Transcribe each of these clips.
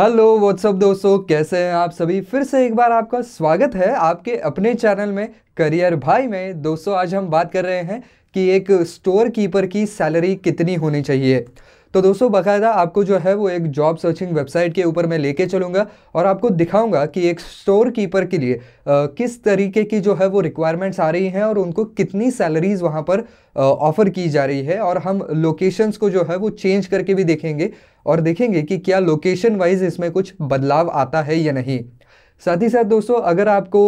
hello what's up दोस्तों कैसे हैं आप सभी फिर से एक बार आपका स्वागत है आपके अपने चैनल में करियर भाई में दोस्तों आज हम बात कर रहे हैं कि एक स्टोर कीपर की सैलरी कितनी होनी चाहिए तो दोस्तों बाकायदा आपको जो है वो एक जॉब सर्चिंग वेबसाइट के ऊपर मैं लेके चलूँगा और आपको दिखाऊँगा कि एक स्टोर कीपर के लिए आ, किस तरीके की जो है वो रिक्वायरमेंट्स आ रही हैं और उनको कितनी सैलरीज़ वहाँ पर ऑफ़र की जा रही है और हम लोकेशंस को जो है वो चेंज करके भी देखेंगे और देखेंगे कि क्या लोकेशन वाइज इसमें कुछ बदलाव आता है या नहीं साथ ही साथ दोस्तों अगर आपको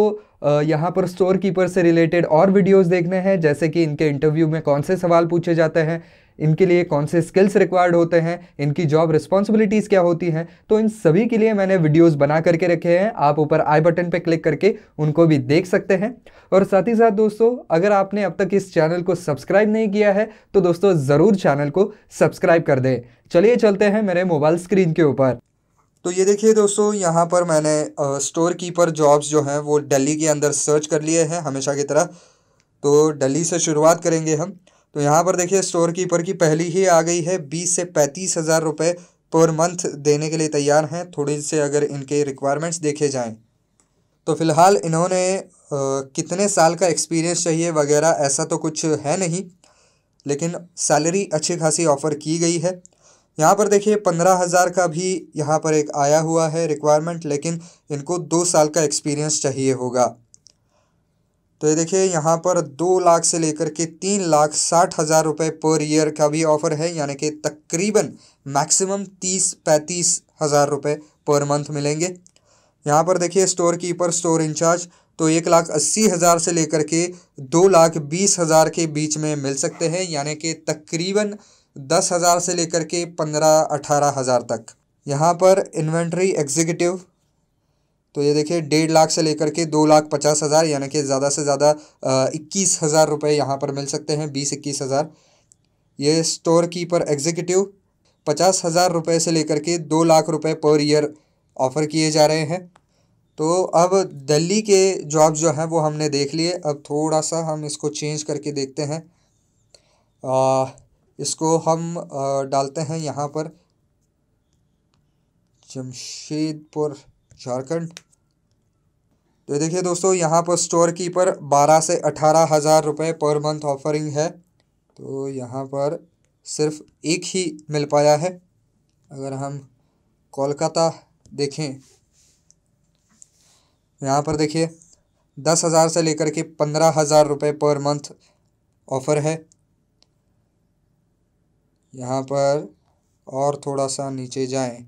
यहाँ पर स्टोर कीपर से रिलेटेड और वीडियोस देखने हैं जैसे कि इनके इंटरव्यू में कौन से सवाल पूछे जाते हैं इनके लिए कौन से स्किल्स रिक्वायर्ड होते हैं इनकी जॉब रिस्पॉन्सिबिलिटीज़ क्या होती हैं तो इन सभी के लिए मैंने वीडियोज़ बना करके रखे हैं आप ऊपर आई बटन पर क्लिक करके उनको भी देख सकते हैं और साथ ही साथ दोस्तों अगर आपने अब तक इस चैनल को सब्सक्राइब नहीं किया है तो दोस्तों ज़रूर चैनल को सब्सक्राइब कर दें चलिए चलते हैं मेरे मोबाइल स्क्रीन के ऊपर तो ये देखिए दोस्तों यहाँ पर मैंने स्टोर कीपर जॉब्स जो हैं वो दिल्ली के अंदर सर्च कर लिए हैं हमेशा की तरह तो दिल्ली से शुरुआत करेंगे हम तो यहाँ पर देखिए स्टोर कीपर की पहली ही आ गई है बीस से पैंतीस हज़ार रुपये पर मंथ देने के लिए तैयार हैं थोड़ी से अगर इनके रिक्वायरमेंट्स देखे जाएँ तो फ़िलहाल इन्होंने आ, कितने साल का एक्सपीरियंस चाहिए वगैरह ऐसा तो कुछ है नहीं लेकिन सैलरी अच्छी खासी ऑफ़र की गई है यहाँ पर देखिए पंद्रह हज़ार का भी यहाँ पर एक आया हुआ है रिक्वायरमेंट लेकिन इनको दो साल का एक्सपीरियंस चाहिए होगा तो ये देखिए यहाँ पर दो लाख से लेकर के तीन लाख साठ हज़ार रुपये पर ईयर का भी ऑफर है यानी कि तकरीबन मैक्सिमम तीस पैंतीस हज़ार रुपये पर मंथ मिलेंगे यहाँ पर देखिए स्टोर कीपर स्टोर इंचार्ज तो एक लाख अस्सी हज़ार से लेकर के दो लाख बीस हज़ार के बीच में मिल सकते हैं यानी कि तकरीबन दस हज़ार से लेकर के पंद्रह अठारह हज़ार तक यहाँ पर इन्वेंट्री एग्जीक्यूटिव तो ये देखिए डेढ़ लाख से लेकर के दो लाख पचास हज़ार यानी कि ज़्यादा से ज़्यादा इक्कीस हज़ार रुपये यहाँ पर मिल सकते हैं बीस इक्कीस हज़ार ये स्टोर कीपर एग्जीक्यूटिव पचास हज़ार रुपये से लेकर के दो लाख रुपये पर ईयर ऑफ़र किए जा रहे हैं तो अब दिल्ली के जॉब जो हैं वो हमने देख लिए अब थोड़ा सा हम इसको चेंज करके देखते हैं आ, इसको हम आ, डालते हैं यहाँ पर जमशेदपुर झारखंड तो देखिए दोस्तों यहाँ पर स्टोर कीपर बारह से अठारह हज़ार रुपये पर मंथ ऑफरिंग है तो यहाँ पर सिर्फ एक ही मिल पाया है अगर हम कोलकाता देखें यहाँ पर देखिए दस हज़ार से लेकर के पंद्रह हज़ार रुपये पर मंथ ऑफ़र है यहाँ पर और थोड़ा सा नीचे जाएं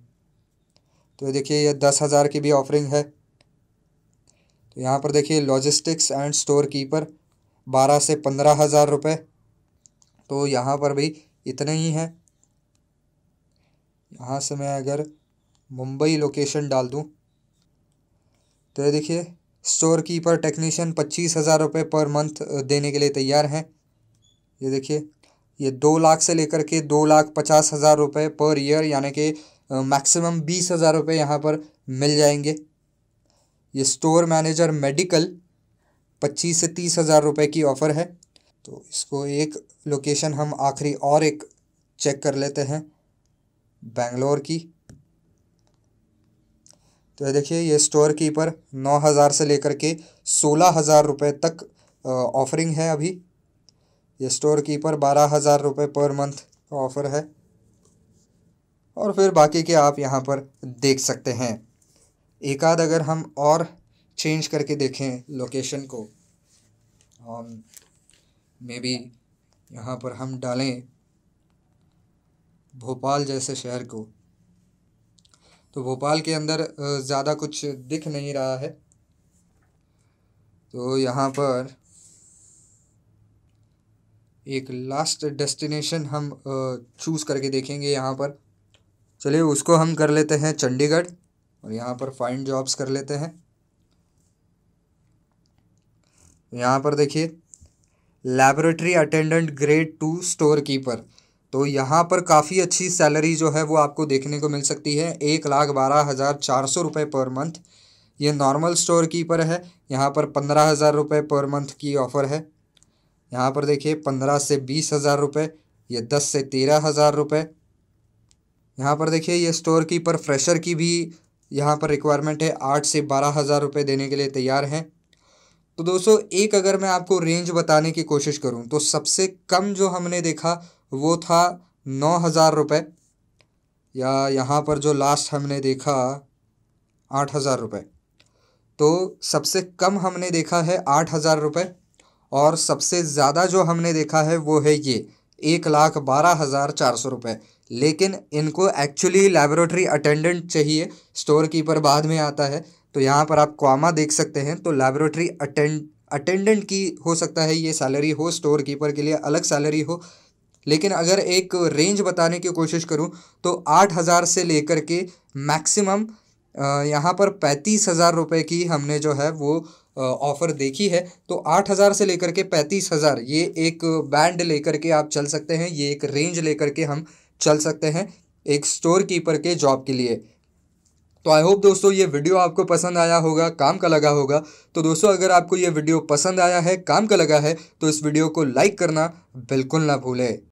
तो देखिए ये दस हज़ार की भी ऑफरिंग है तो यहाँ पर देखिए लॉजिस्टिक्स एंड स्टोर कीपर बारह से पंद्रह हज़ार रुपये तो यहाँ पर भी इतने ही हैं यहाँ से मैं अगर मुंबई लोकेशन डाल दूँ तो ये देखिए स्टोर कीपर टेक्नीशियन पच्चीस हज़ार रुपये पर मंथ देने के लिए तैयार हैं ये देखिए ये दो लाख से लेकर के दो लाख पचास हज़ार रुपये पर ईयर यानी कि मैक्सिमम बीस हज़ार रुपये यहाँ पर मिल जाएंगे ये स्टोर मैनेजर मेडिकल पच्चीस से तीस हज़ार रुपये की ऑफ़र है तो इसको एक लोकेशन हम आखिरी और एक चेक कर लेते हैं बेंगलोर की तो देखिए ये स्टोर कीपर नौ हज़ार से लेकर के सोलह हज़ार रुपये तक ऑफरिंग है अभी ये स्टोर कीपर बारह हज़ार रुपये पर मंथ ऑफ़र है और फिर बाकी के आप यहाँ पर देख सकते हैं एक आध अगर हम और चेंज करके देखें लोकेशन को मे बी यहाँ पर हम डालें भोपाल जैसे शहर को तो भोपाल के अंदर ज़्यादा कुछ दिख नहीं रहा है तो यहाँ पर एक लास्ट डेस्टिनेशन हम चूज़ करके देखेंगे यहाँ पर चलिए उसको हम कर लेते हैं चंडीगढ़ और यहाँ पर फाइंड जॉब्स कर लेते हैं यहाँ पर देखिए laboratory attendant grade two store keeper तो यहाँ पर काफ़ी अच्छी सैलरी जो है वो आपको देखने को मिल सकती है एक लाख बारह हज़ार चार सौ रुपये पर मंथ ये नॉर्मल स्टोर कीपर है यहाँ पर पंद्रह हज़ार रुपये पर मंथ की ऑफ़र है यहाँ पर देखिए पंद्रह से बीस हज़ार रुपये ये दस से तेरह हज़ार रुपये यहाँ पर देखिए ये स्टोर कीपर फ्रेशर की भी यहाँ पर रिक्वायरमेंट है आठ से बारह हज़ार रुपये देने के लिए तैयार हैं तो दोस्तों एक अगर मैं आपको रेंज बताने की कोशिश करूँ तो सबसे कम जो हमने देखा वो था नौ हज़ार रुपये या यहाँ पर जो लास्ट हमने देखा आठ हज़ार रुपये तो सबसे कम हमने देखा है आठ हज़ार रुपये और सबसे ज़्यादा जो हमने देखा है वो है ये एक लाख बारह हज़ार चार सौ रुपये लेकिन इनको एक्चुअली लेबोरेटरी अटेंडेंट चाहिए स्टोर कीपर बाद में आता है तो यहाँ पर आप क्वामा देख सकते हैं तो लेबोरेटरी अटेंड अटेंडेंट की हो सकता है ये सैलरी हो स्टोर कीपर के लिए अलग सैलरी हो लेकिन अगर एक रेंज बताने की कोशिश करूँ तो आठ हज़ार से लेकर के मैक्सिमम यहाँ पर पैंतीस हज़ार रुपये की हमने जो है वो ऑफ़र देखी है तो आठ हज़ार से लेकर के पैंतीस हज़ार ये एक बैंड लेकर के आप चल सकते हैं ये एक रेंज लेकर के हम चल सकते हैं एक स्टोर कीपर के जॉब के लिए तो आई होप दोस्तों ये वीडियो आपको पसंद आया होगा काम का लगा होगा तो दोस्तों अगर आपको ये वीडियो पसंद आया है काम का लगा है तो इस वीडियो को लाइक करना बिल्कुल ना भूलें